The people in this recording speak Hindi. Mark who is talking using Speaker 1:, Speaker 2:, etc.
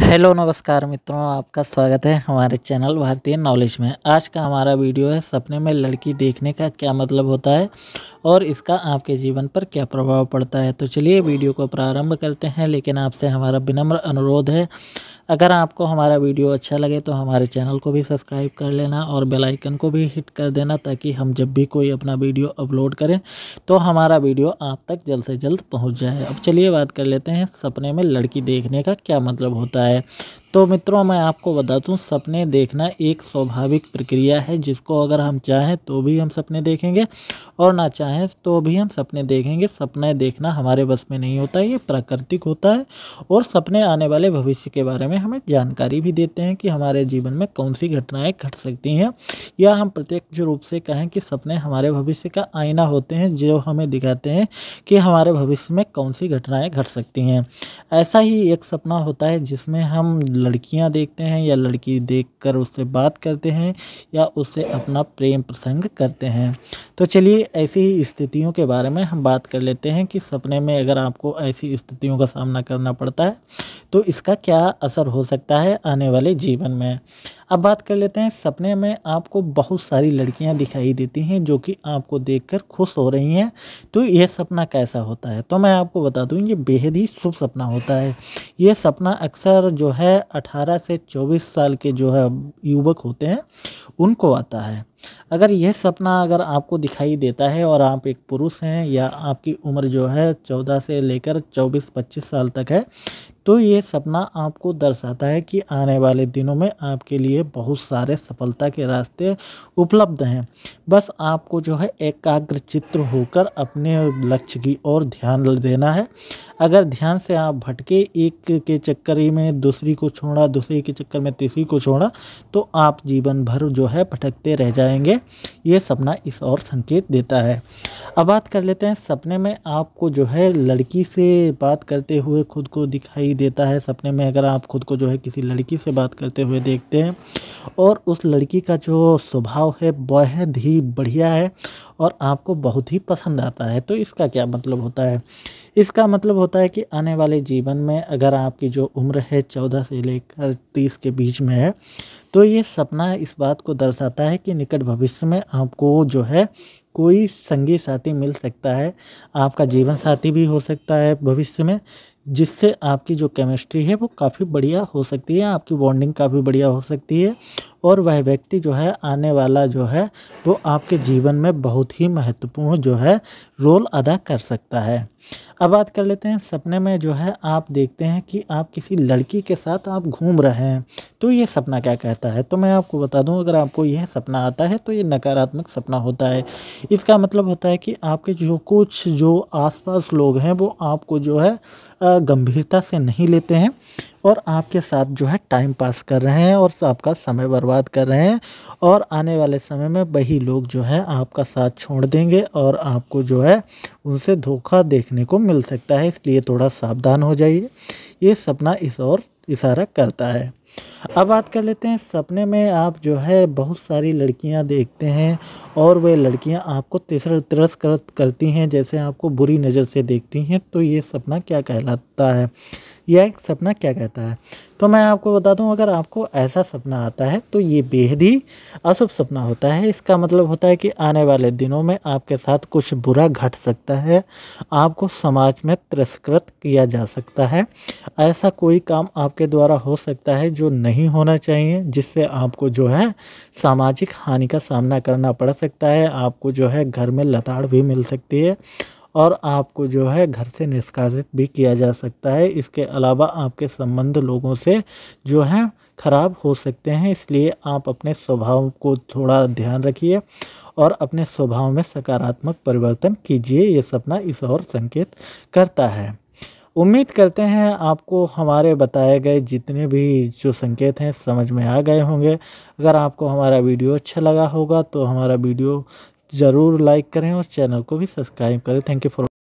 Speaker 1: हेलो नमस्कार मित्रों आपका स्वागत है हमारे चैनल भारतीय नॉलेज में आज का हमारा वीडियो है सपने में लड़की देखने का क्या मतलब होता है और इसका आपके जीवन पर क्या प्रभाव पड़ता है तो चलिए वीडियो को प्रारंभ करते हैं लेकिन आपसे हमारा विनम्र अनुरोध है अगर आपको हमारा वीडियो अच्छा लगे तो हमारे चैनल को भी सब्सक्राइब कर लेना और बेलाइकन को भी हिट कर देना ताकि हम जब भी कोई अपना वीडियो अपलोड करें तो हमारा वीडियो आप तक जल्द से जल्द पहुँच जाए अब चलिए बात कर लेते हैं सपने में लड़की देखने का क्या मतलब होता है है तो मित्रों मैं आपको बता दूँ सपने देखना एक स्वाभाविक प्रक्रिया है जिसको अगर हम चाहें तो भी हम सपने देखेंगे और ना चाहें तो भी हम सपने देखेंगे सपने देखना हमारे बस में नहीं होता ये प्राकृतिक होता है और सपने आने वाले भविष्य के बारे में हमें जानकारी भी देते हैं कि हमारे जीवन में कौन सी घटनाएँ घट सकती हैं या हम प्रत्यक्ष रूप से कहें कि सपने हमारे भविष्य का आईना होते हैं जो हमें दिखाते हैं कि हमारे भविष्य में कौन सी घटनाएँ घट सकती हैं ऐसा ही एक सपना होता है जिसमें हम लड़कियां देखते हैं या लड़की देखकर उससे बात करते हैं या उससे अपना प्रेम प्रसंग करते हैं तो चलिए ऐसी ही स्थितियों के बारे में हम बात कर लेते हैं कि सपने में अगर आपको ऐसी स्थितियों का सामना करना पड़ता है तो इसका क्या असर हो सकता है आने वाले जीवन में अब बात कर लेते हैं सपने में आपको बहुत सारी लड़कियां दिखाई देती हैं जो कि आपको देखकर खुश हो रही हैं तो यह सपना कैसा होता है तो मैं आपको बता दूं ये बेहद ही शुभ सपना होता है ये सपना अक्सर जो है अठारह से चौबीस साल के जो है युवक होते हैं उनको आता है अगर यह सपना अगर आपको दिखाई देता है और आप एक पुरुष हैं या आपकी उम्र जो है चौदह से लेकर चौबीस पच्चीस साल तक है तो ये सपना आपको दर्शाता है कि आने वाले दिनों में आपके लिए बहुत सारे सफलता के रास्ते उपलब्ध हैं बस आपको जो है एकाग्र चित्र होकर अपने लक्ष्य की ओर ध्यान देना है अगर ध्यान से आप भटके एक के चक्कर में दूसरी को छोड़ा दूसरे के चक्कर में तीसरी को छोड़ा तो आप जीवन भर जो है भटकते रह जाएंगे ये सपना इस और संकेत देता है अब बात कर लेते हैं सपने में आपको जो है लड़की से बात करते हुए खुद को दिखाई दिखाई देता है सपने में अगर आप खुद को जो है किसी लड़की से बात करते हुए देखते हैं और उस लड़की का जो स्वभाव है बहुत ही बढ़िया है और आपको बहुत ही पसंद आता है तो इसका क्या मतलब होता है इसका मतलब होता है कि आने वाले जीवन में अगर आपकी जो उम्र है चौदह से लेकर तीस के बीच में है तो ये सपना इस बात को दर्शाता है कि निकट भविष्य में आपको जो है कोई संगी साथी मिल सकता है आपका जीवन साथी भी हो सकता है भविष्य में जिससे आपकी जो केमिस्ट्री है वो काफ़ी बढ़िया हो सकती है आपकी बॉन्डिंग काफ़ी बढ़िया हो सकती है और वह व्यक्ति जो है आने वाला जो है वो आपके जीवन में बहुत ही महत्वपूर्ण जो है रोल अदा कर सकता है अब बात कर लेते हैं सपने में जो है आप देखते हैं कि आप किसी लड़की के साथ आप घूम रहे हैं तो ये सपना क्या कहता है तो मैं आपको बता दूं अगर आपको यह सपना आता है तो ये नकारात्मक सपना होता है इसका मतलब होता है कि आपके जो कुछ जो आसपास लोग हैं वो आपको जो है गंभीरता से नहीं लेते हैं और आपके साथ जो है टाइम पास कर रहे हैं और आपका समय बर्बाद कर रहे हैं और आने वाले समय में वही लोग जो है आपका साथ छोड़ देंगे और आपको जो है उनसे धोखा देखने को मिल सकता है इसलिए थोड़ा सावधान हो जाइए ये सपना इस और इशारा करता है अब बात कर लेते हैं सपने में आप जो है बहुत सारी लड़कियां देखते हैं और वे लड़कियां आपको तिसर तिरस्कृत करती हैं जैसे आपको बुरी नज़र से देखती हैं तो ये सपना क्या कहलाता है यह एक सपना क्या कहता है तो मैं आपको बता दूं अगर आपको ऐसा सपना आता है तो ये बेहद ही अशुभ सपना होता है इसका मतलब होता है कि आने वाले दिनों में आपके साथ कुछ बुरा घट सकता है आपको समाज में तिरस्कृत किया जा सकता है ऐसा कोई काम आपके द्वारा हो सकता है जो जो नहीं होना चाहिए जिससे आपको जो है सामाजिक हानि का सामना करना पड़ सकता है आपको जो है घर में लताड़ भी मिल सकती है और आपको जो है घर से निष्कासित भी किया जा सकता है इसके अलावा आपके संबंध लोगों से जो है ख़राब हो सकते हैं इसलिए आप अपने स्वभाव को थोड़ा ध्यान रखिए और अपने स्वभाव में सकारात्मक परिवर्तन कीजिए ये सपना इस और संकेत करता है उम्मीद करते हैं आपको हमारे बताए गए जितने भी जो संकेत हैं समझ में आ गए होंगे अगर आपको हमारा वीडियो अच्छा लगा होगा तो हमारा वीडियो ज़रूर लाइक करें और चैनल को भी सब्सक्राइब करें थैंक यू फॉर